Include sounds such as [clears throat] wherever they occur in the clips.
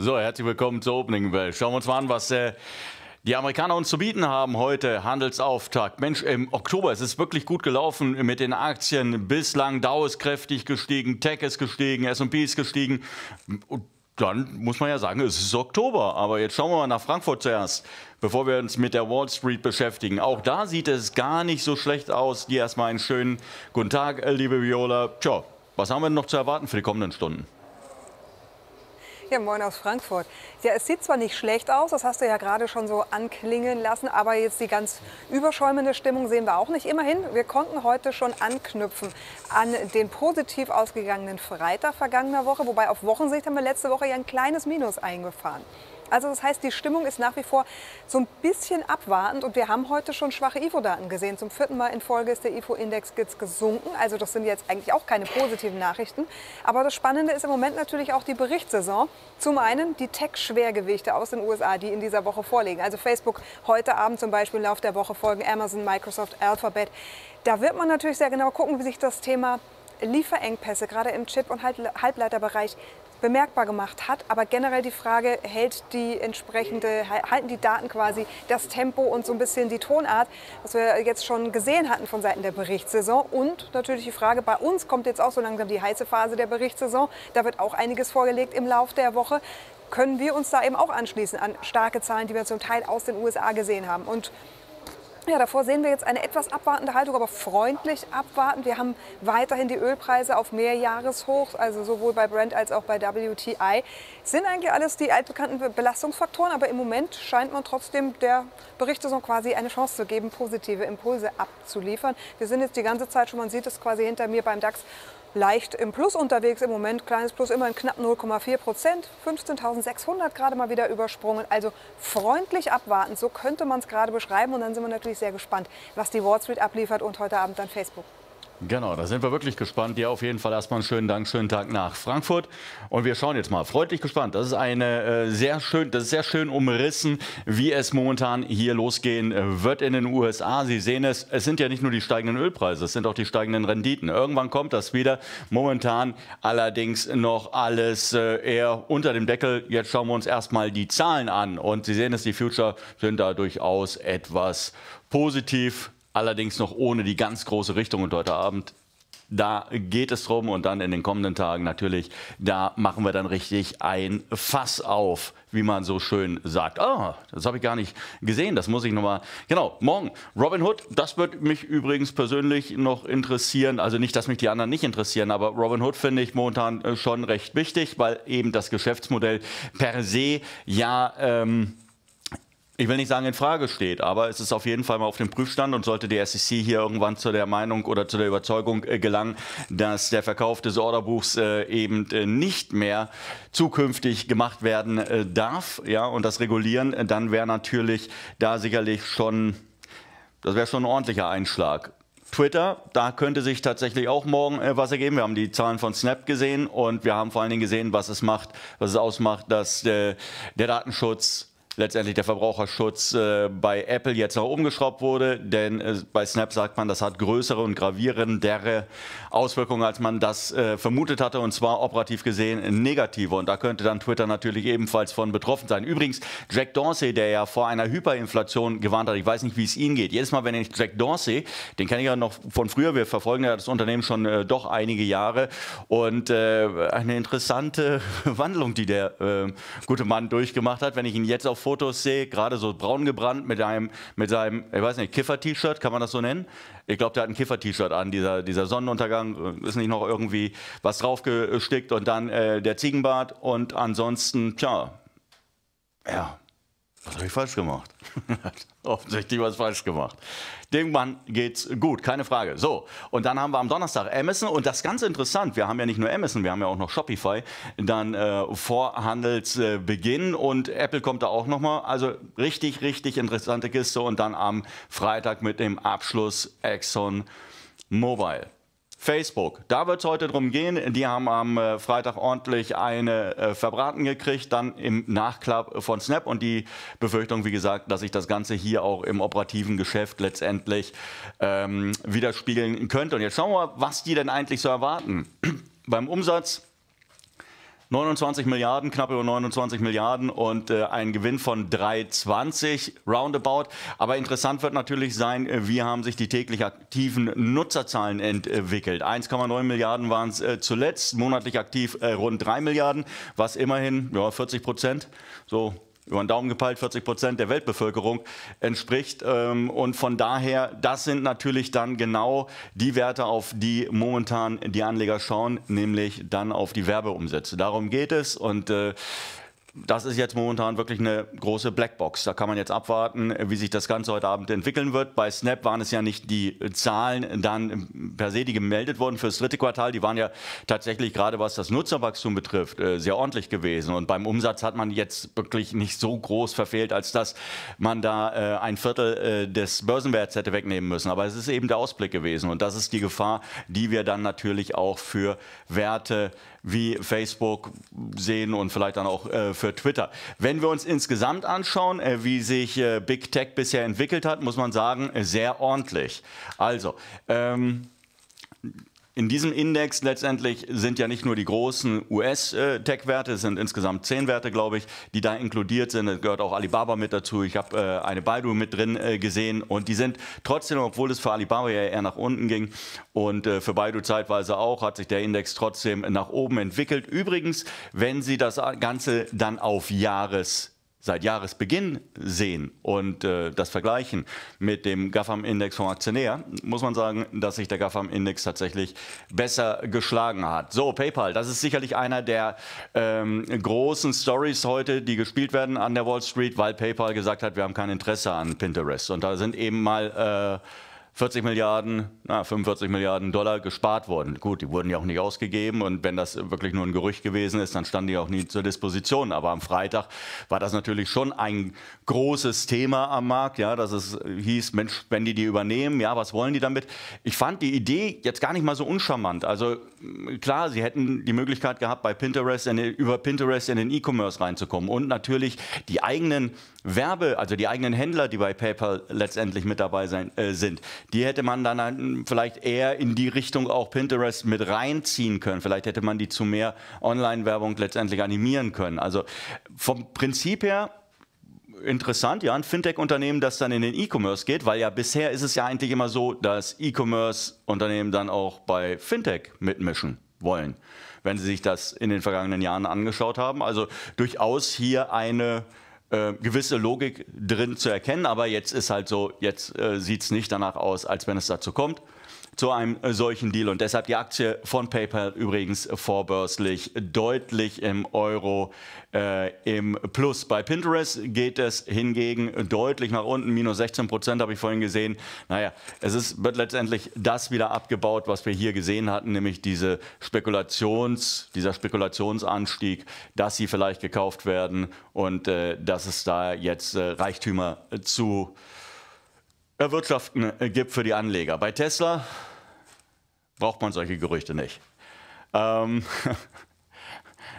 So, herzlich willkommen zur Opening Bell. Schauen wir uns mal an, was äh, die Amerikaner uns zu bieten haben heute. Handelsauftakt. Mensch, im Oktober es ist es wirklich gut gelaufen mit den Aktien. Bislang Dow ist kräftig gestiegen, Tech ist gestiegen, S&P ist gestiegen. Und dann muss man ja sagen, es ist Oktober. Aber jetzt schauen wir mal nach Frankfurt zuerst, bevor wir uns mit der Wall Street beschäftigen. Auch da sieht es gar nicht so schlecht aus. Dir erstmal einen schönen guten Tag, liebe Viola. Tja, was haben wir noch zu erwarten für die kommenden Stunden? Ja, moin aus Frankfurt. Ja, es sieht zwar nicht schlecht aus, das hast du ja gerade schon so anklingen lassen, aber jetzt die ganz überschäumende Stimmung sehen wir auch nicht. Immerhin, wir konnten heute schon anknüpfen an den positiv ausgegangenen Freitag vergangener Woche, wobei auf Wochensicht haben wir letzte Woche ja ein kleines Minus eingefahren. Also das heißt, die Stimmung ist nach wie vor so ein bisschen abwartend und wir haben heute schon schwache IFO-Daten gesehen. Zum vierten Mal in Folge ist der IFO-Index jetzt gesunken. Also das sind jetzt eigentlich auch keine positiven Nachrichten. Aber das Spannende ist im Moment natürlich auch die Berichtssaison. Zum einen die Tech-Schwergewichte aus den USA, die in dieser Woche vorliegen. Also Facebook heute Abend zum Beispiel im Laufe der Woche folgen Amazon, Microsoft, Alphabet. Da wird man natürlich sehr genau gucken, wie sich das Thema Lieferengpässe, gerade im Chip- und Halbleiterbereich, bemerkbar gemacht hat. Aber generell die Frage, hält die entsprechende, halten die Daten quasi das Tempo und so ein bisschen die Tonart, was wir jetzt schon gesehen hatten von Seiten der Berichtssaison. Und natürlich die Frage, bei uns kommt jetzt auch so langsam die heiße Phase der Berichtssaison. Da wird auch einiges vorgelegt im Laufe der Woche. Können wir uns da eben auch anschließen an starke Zahlen, die wir zum Teil aus den USA gesehen haben? Und ja, davor sehen wir jetzt eine etwas abwartende Haltung, aber freundlich abwartend. Wir haben weiterhin die Ölpreise auf Mehrjahreshoch, also sowohl bei Brent als auch bei WTI. Sind eigentlich alles die altbekannten Belastungsfaktoren, aber im Moment scheint man trotzdem der Berichtssaison quasi eine Chance zu geben, positive Impulse abzuliefern. Wir sind jetzt die ganze Zeit schon, man sieht es quasi hinter mir beim DAX leicht im Plus unterwegs im Moment. Kleines Plus, immer in knapp 0,4 Prozent. 15.600 gerade mal wieder übersprungen. Also freundlich abwarten, so könnte man es gerade beschreiben. Und dann sind wir natürlich sehr gespannt, was die Wall Street abliefert und heute Abend dann Facebook. Genau, da sind wir wirklich gespannt. Dir auf jeden Fall erstmal einen schönen Dank, schönen Tag nach Frankfurt. Und wir schauen jetzt mal freundlich gespannt. Das ist eine äh, sehr schön, das ist sehr schön umrissen, wie es momentan hier losgehen äh, wird in den USA. Sie sehen es, es sind ja nicht nur die steigenden Ölpreise, es sind auch die steigenden Renditen. Irgendwann kommt das wieder. Momentan allerdings noch alles äh, eher unter dem Deckel. Jetzt schauen wir uns erstmal die Zahlen an. Und Sie sehen es, die Future sind da durchaus etwas positiv allerdings noch ohne die ganz große Richtung. Und heute Abend da geht es drum und dann in den kommenden Tagen natürlich, da machen wir dann richtig ein Fass auf, wie man so schön sagt. Ah, oh, das habe ich gar nicht gesehen, das muss ich nochmal. Genau, morgen Robin Hood, das wird mich übrigens persönlich noch interessieren. Also nicht, dass mich die anderen nicht interessieren, aber Robin Hood finde ich momentan äh, schon recht wichtig, weil eben das Geschäftsmodell per se ja. Ähm, ich will nicht sagen, in Frage steht, aber es ist auf jeden Fall mal auf dem Prüfstand und sollte die SEC hier irgendwann zu der Meinung oder zu der Überzeugung äh, gelangen, dass der Verkauf des Orderbuchs äh, eben äh, nicht mehr zukünftig gemacht werden darf, ja, und das regulieren, dann wäre natürlich da sicherlich schon, das wäre schon ein ordentlicher Einschlag. Twitter, da könnte sich tatsächlich auch morgen äh, was ergeben. Wir haben die Zahlen von Snap gesehen und wir haben vor allen Dingen gesehen, was es macht, was es ausmacht, dass äh, der Datenschutz letztendlich der Verbraucherschutz äh, bei Apple jetzt noch umgeschraubt wurde, denn äh, bei Snap sagt man, das hat größere und gravierendere Auswirkungen, als man das äh, vermutet hatte, und zwar operativ gesehen negative. Und da könnte dann Twitter natürlich ebenfalls von betroffen sein. Übrigens, Jack Dorsey, der ja vor einer Hyperinflation gewarnt hat, ich weiß nicht, wie es Ihnen geht. Jedes Mal, wenn ich Jack Dorsey, den kenne ich ja noch von früher, wir verfolgen ja das Unternehmen schon äh, doch einige Jahre und äh, eine interessante [laughs] Wandlung, die der äh, gute Mann durchgemacht hat. Wenn ich ihn jetzt auf Fotos sehe, gerade so braun gebrannt mit einem, mit seinem, ich weiß nicht, Kiffer-T-Shirt, kann man das so nennen? Ich glaube, der hat ein Kiffer-T-Shirt an, dieser, dieser Sonnenuntergang, äh, ist nicht noch irgendwie was draufgestickt und dann äh, der Ziegenbart und ansonsten, tja, ja, was habe ich falsch gemacht? [laughs] Offensichtlich was falsch gemacht. Dem Mann geht's gut, keine Frage. So, und dann haben wir am Donnerstag Amazon und das ist ganz interessant, wir haben ja nicht nur Amazon, wir haben ja auch noch Shopify dann äh, vor äh, und Apple kommt da auch nochmal. Also richtig, richtig interessante Kiste und dann am Freitag mit dem Abschluss Exxon Mobile. Facebook, da wird es heute drum gehen. Die haben am äh, Freitag ordentlich eine äh, verbraten gekriegt, dann im Nachklapp von Snap und die Befürchtung, wie gesagt, dass sich das Ganze hier auch im operativen Geschäft letztendlich ähm, widerspiegeln könnte. Und jetzt schauen wir mal, was die denn eigentlich so erwarten. [clears throat] Beim Umsatz 29 Milliarden, knapp über 29 Milliarden und äh, ein Gewinn von 3,20 roundabout. Aber interessant wird natürlich sein, äh, wie haben sich die täglich aktiven Nutzerzahlen entwickelt. 1,9 Milliarden waren es äh, zuletzt, monatlich aktiv äh, rund 3 Milliarden, was immerhin ja, 40 Prozent so über den Daumen gepeilt 40 Prozent der Weltbevölkerung entspricht. Ähm, und von daher, das sind natürlich dann genau die Werte, auf die momentan die Anleger schauen, nämlich dann auf die Werbeumsätze. Darum geht es und äh, das ist jetzt momentan wirklich eine große Blackbox. Da kann man jetzt abwarten, wie sich das Ganze heute Abend entwickeln wird. Bei Snap waren es ja nicht die Zahlen dann per se, die gemeldet wurden für das dritte Quartal. Die waren ja tatsächlich gerade was das Nutzerwachstum betrifft äh, sehr ordentlich gewesen. Und beim Umsatz hat man jetzt wirklich nicht so groß verfehlt, als dass man da äh, ein Viertel äh, des Börsenwerts hätte wegnehmen müssen. Aber es ist eben der Ausblick gewesen. Und das ist die Gefahr, die wir dann natürlich auch für Werte wie Facebook sehen und vielleicht dann auch äh, für Twitter. Wenn wir uns insgesamt anschauen, äh, wie sich äh, Big Tech bisher entwickelt hat, muss man sagen, äh, sehr ordentlich. Also, ähm, in diesem Index letztendlich sind ja nicht nur die großen US-Tech-Werte, es sind insgesamt zehn Werte, glaube ich, die da inkludiert sind. Es gehört auch Alibaba mit dazu. Ich habe äh, eine Baidu mit drin äh, gesehen und die sind trotzdem, obwohl es für Alibaba ja eher nach unten ging und äh, für Baidu zeitweise auch, hat sich der Index trotzdem nach oben entwickelt. Übrigens, wenn Sie das Ganze dann auf Jahres seit Jahresbeginn sehen und äh, das vergleichen mit dem GAFAM-Index vom Aktionär, muss man sagen, dass sich der GAFAM-Index tatsächlich besser geschlagen hat. So, PayPal, das ist sicherlich einer der ähm, großen Stories heute, die gespielt werden an der Wall Street, weil PayPal gesagt hat, wir haben kein Interesse an Pinterest. Und da sind eben mal... Äh, 40 Milliarden, na, 45 Milliarden Dollar gespart worden. Gut, die wurden ja auch nicht ausgegeben und wenn das wirklich nur ein Gerücht gewesen ist, dann standen die auch nie zur Disposition. Aber am Freitag war das natürlich schon ein großes Thema am Markt, ja, dass es hieß, Mensch, wenn die die übernehmen, ja, was wollen die damit? Ich fand die Idee jetzt gar nicht mal so uncharmant. Also klar, sie hätten die Möglichkeit gehabt, bei Pinterest in, über Pinterest in den E-Commerce reinzukommen und natürlich die eigenen Werbe, also die eigenen Händler, die bei PayPal letztendlich mit dabei sein, äh, sind die hätte man dann halt vielleicht eher in die Richtung auch Pinterest mit reinziehen können. Vielleicht hätte man die zu mehr Online-Werbung letztendlich animieren können. Also vom Prinzip her interessant, ja, ein Fintech-Unternehmen, das dann in den E-Commerce geht, weil ja bisher ist es ja eigentlich immer so, dass E-Commerce-Unternehmen dann auch bei Fintech mitmischen wollen, wenn sie sich das in den vergangenen Jahren angeschaut haben. Also durchaus hier eine äh, gewisse Logik drin zu erkennen, aber jetzt ist halt so, jetzt äh, sieht es nicht danach aus, als wenn es dazu kommt zu einem äh, solchen Deal. Und deshalb die Aktie von PayPal übrigens vorbörslich deutlich im Euro äh, im Plus. Bei Pinterest geht es hingegen deutlich nach unten, minus 16 Prozent habe ich vorhin gesehen. Naja, es ist, wird letztendlich das wieder abgebaut, was wir hier gesehen hatten, nämlich diese Spekulations, dieser Spekulationsanstieg, dass sie vielleicht gekauft werden und äh, dass es da jetzt äh, Reichtümer zu äh, Erwirtschaften äh, gibt für die Anleger. Bei Tesla braucht man solche Gerüchte nicht. Ähm [laughs]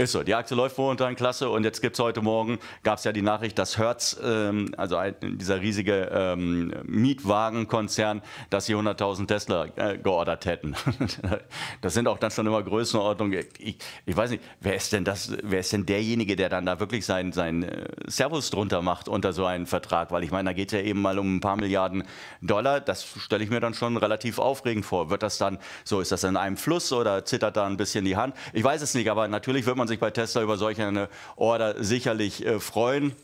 Ist so, die Aktie läuft momentan klasse und jetzt gibt es heute Morgen, gab es ja die Nachricht, dass Hertz, ähm, also ein, dieser riesige ähm, Mietwagenkonzern, dass sie 100.000 Tesla äh, geordert hätten. [laughs] das sind auch dann schon immer Größenordnungen. Ich, ich, weiß nicht, wer ist denn das, wer ist denn derjenige, der dann da wirklich seinen sein, äh, Servus drunter macht unter so einem Vertrag? Weil ich meine, da geht es ja eben mal um ein paar Milliarden Dollar. Das stelle ich mir dann schon relativ aufregend vor. Wird das dann so, ist das in einem Fluss oder zittert da ein bisschen die Hand? Ich weiß es nicht, aber natürlich wird man sich bei Tesla über solch eine Order sicherlich äh, freuen.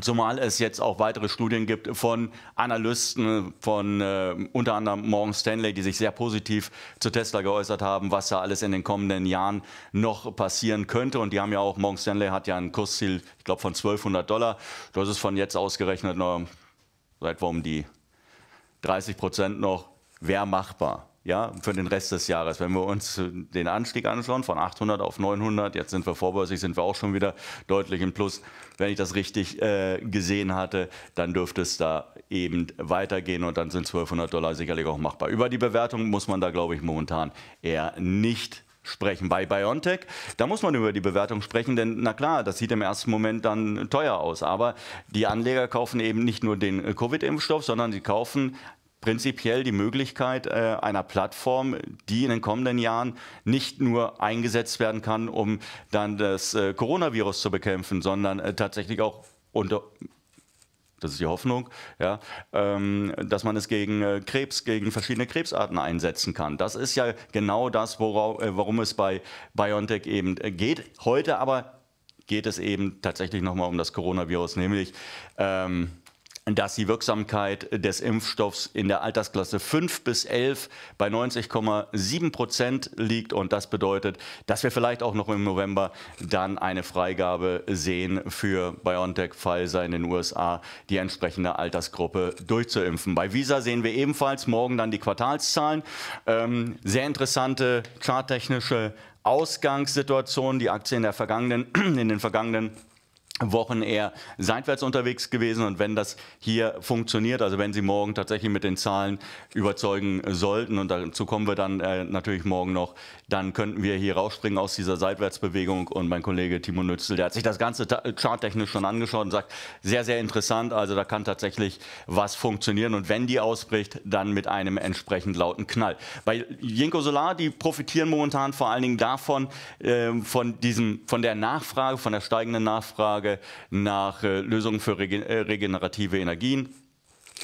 Zumal es jetzt auch weitere Studien gibt von Analysten, von äh, unter anderem Morgan Stanley, die sich sehr positiv zu Tesla geäußert haben, was da alles in den kommenden Jahren noch passieren könnte. Und die haben ja auch, Morgan Stanley hat ja ein Kursziel, ich glaube, von 1200 Dollar. Das ist von jetzt ausgerechnet noch seit um die 30 Prozent noch. Wäre machbar ja, für den Rest des Jahres. Wenn wir uns äh, den Anstieg anschauen von 800 auf 900, jetzt sind wir vorbörslich, sind wir auch schon wieder deutlich im Plus. Wenn ich das richtig äh, gesehen hatte, dann dürfte es da eben weitergehen und dann sind 1200 Dollar sicherlich auch machbar. Über die Bewertung muss man da, glaube ich, momentan eher nicht sprechen. Bei BioNTech, da muss man über die Bewertung sprechen, denn na klar, das sieht im ersten Moment dann teuer aus. Aber die Anleger kaufen eben nicht nur den äh, Covid-Impfstoff, sondern sie kaufen prinzipiell die Möglichkeit äh, einer Plattform, die in den kommenden Jahren nicht nur eingesetzt werden kann, um dann das äh, Coronavirus zu bekämpfen, sondern äh, tatsächlich auch unter das ist die Hoffnung, ja, ähm, dass man es gegen äh, Krebs, gegen verschiedene Krebsarten einsetzen kann. Das ist ja genau das, worauf, äh, worum es bei BioNTech eben äh, geht. Heute aber geht es eben tatsächlich nochmal um das Coronavirus, nämlich ähm, dass die Wirksamkeit des Impfstoffs in der Altersklasse 5 bis 11 bei 90,7 Prozent liegt. Und das bedeutet, dass wir vielleicht auch noch im November dann eine Freigabe sehen für BioNTech, Pfizer in den USA, die entsprechende Altersgruppe durchzuimpfen. Bei Visa sehen wir ebenfalls morgen dann die Quartalszahlen. Ähm, sehr interessante charttechnische Ausgangssituation. Die Aktie in, der vergangenen, [clears throat] in den vergangenen Wochen eher seitwärts unterwegs gewesen und wenn das hier funktioniert, also wenn Sie morgen tatsächlich mit den Zahlen überzeugen sollten und dazu kommen wir dann äh, natürlich morgen noch, dann könnten wir hier rausspringen aus dieser Seitwärtsbewegung und mein Kollege Timo Nützel, der hat sich das Ganze charttechnisch schon angeschaut und sagt, sehr, sehr interessant, also da kann tatsächlich was funktionieren und wenn die ausbricht, dann mit einem entsprechend lauten Knall. Bei Jinko Solar, die profitieren momentan vor allen Dingen davon, äh, von, diesem, von der Nachfrage, von der steigenden Nachfrage, Frage nach äh, Lösungen für äh, regenerative Energien.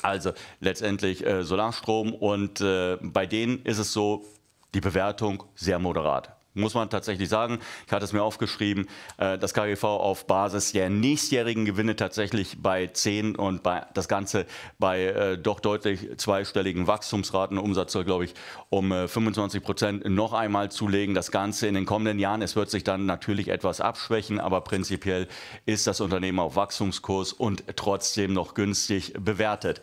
Also letztendlich äh, Solarstrom und bei denen ist es so, die Bewertung sehr moderat muss man tatsächlich sagen. Ich hatte es mir aufgeschrieben, äh, das KGV auf Basis der nächstjährigen Gewinne tatsächlich bei 10 und bei, das Ganze bei äh, doch deutlich zweistelligen Wachstumsraten, Umsatz soll, glaube ich, um 25 äh, Prozent noch einmal zulegen. Das Ganze in den kommenden Jahren, es wird sich dann natürlich etwas abschwächen, aber prinzipiell ist das Unternehmen auf Wachstumskurs und trotzdem noch günstig bewertet.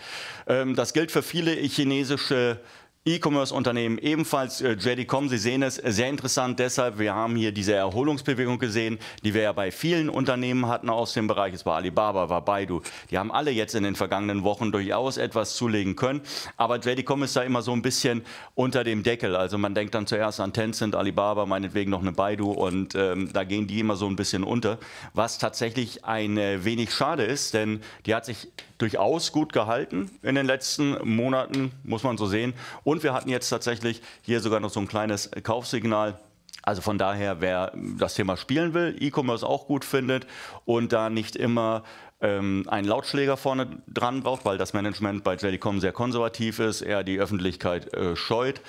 Ähm, das gilt für viele chinesische E-Commerce-Unternehmen ebenfalls, äh, JD.com, Sie sehen es, äh, sehr interessant deshalb, wir haben hier diese Erholungsbewegung gesehen, die wir ja bei vielen Unternehmen hatten aus dem Bereich, es war Alibaba, war Baidu, die haben alle jetzt in den vergangenen Wochen durchaus etwas zulegen können, aber JD.com ist da immer so ein bisschen unter dem Deckel, also man denkt dann zuerst an Tencent, Alibaba, meinetwegen noch eine Baidu und ähm, da gehen die immer so ein bisschen unter, was tatsächlich ein äh, wenig schade ist, denn die hat sich durchaus gut gehalten in den letzten Monaten, muss man so sehen, und und wir hatten jetzt tatsächlich hier sogar noch so ein kleines äh, Kaufsignal. Also von daher, wer ähm, das Thema spielen will, E-Commerce auch gut findet und da nicht immer ähm, einen Lautschläger vorne dran braucht, weil das Management bei Jellycom sehr konservativ ist, eher die Öffentlichkeit äh, scheut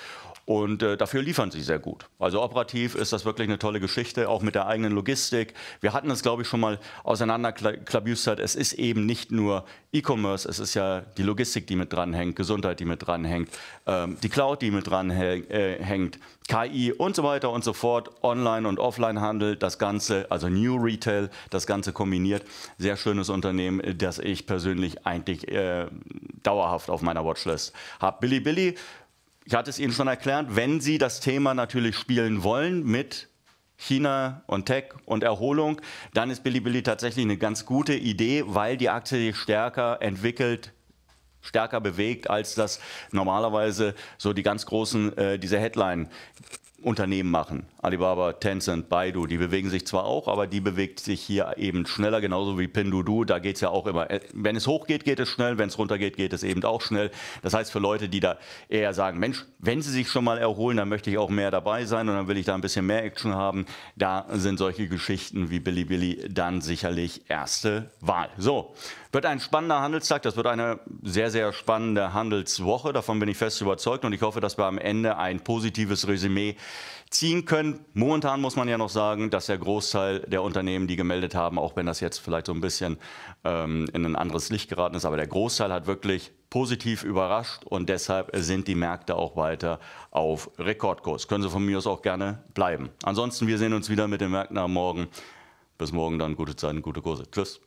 und äh, dafür liefern sie sehr gut. Also operativ ist das wirklich eine tolle Geschichte, auch mit der eigenen Logistik. Wir hatten es, glaube ich, schon mal auseinanderklabüstert. Es ist eben nicht nur E-Commerce, es ist ja die Logistik, die mit dranhängt, Gesundheit, die mit dranhängt, ähm, die Cloud, die mit dranhängt, äh, KI und so weiter und so fort, Online- und Offline-Handel, das Ganze, also New Retail, das Ganze kombiniert. Sehr schönes Unternehmen, das ich persönlich eigentlich äh, dauerhaft auf meiner Watchlist habe. Billy Billy ich hatte es Ihnen schon erklärt, wenn Sie das Thema natürlich spielen wollen mit China und Tech und Erholung, dann ist Bilibili tatsächlich eine ganz gute Idee, weil die Aktie sich stärker entwickelt stärker bewegt, als das normalerweise so die ganz großen, äh, diese Headline Unternehmen machen. Alibaba, Tencent, Baidu, die bewegen sich zwar auch, aber die bewegt sich hier eben schneller, genauso wie Pinduoduo. Da geht es ja auch immer. Äh, wenn es hochgeht, geht es schnell. Wenn es runtergeht, geht es eben auch schnell. Das heißt, für Leute, die da eher sagen, Mensch, wenn sie sich schon mal erholen, dann möchte ich auch mehr dabei sein und dann will ich da ein bisschen mehr Action haben, da sind solche Geschichten wie Billy Billy dann sicherlich erste Wahl. So, wird ein spannender Handelstag, das wird eine sehr, sehr spannende Handelswoche, davon bin ich fest überzeugt und ich hoffe, dass wir am Ende ein positives Resümee ziehen können. Momentan muss man ja noch sagen, dass der Großteil der Unternehmen, die gemeldet haben, auch wenn das jetzt vielleicht so ein bisschen ähm, in ein anderes Licht geraten ist, aber der Großteil hat wirklich positiv überrascht und deshalb sind die Märkte auch weiter auf Rekordkurs. Können Sie von mir aus auch gerne bleiben. Ansonsten, wir sehen uns wieder mit den Märkten am Morgen. Bis morgen dann, gute Zeiten, gute Kurse. Tschüss.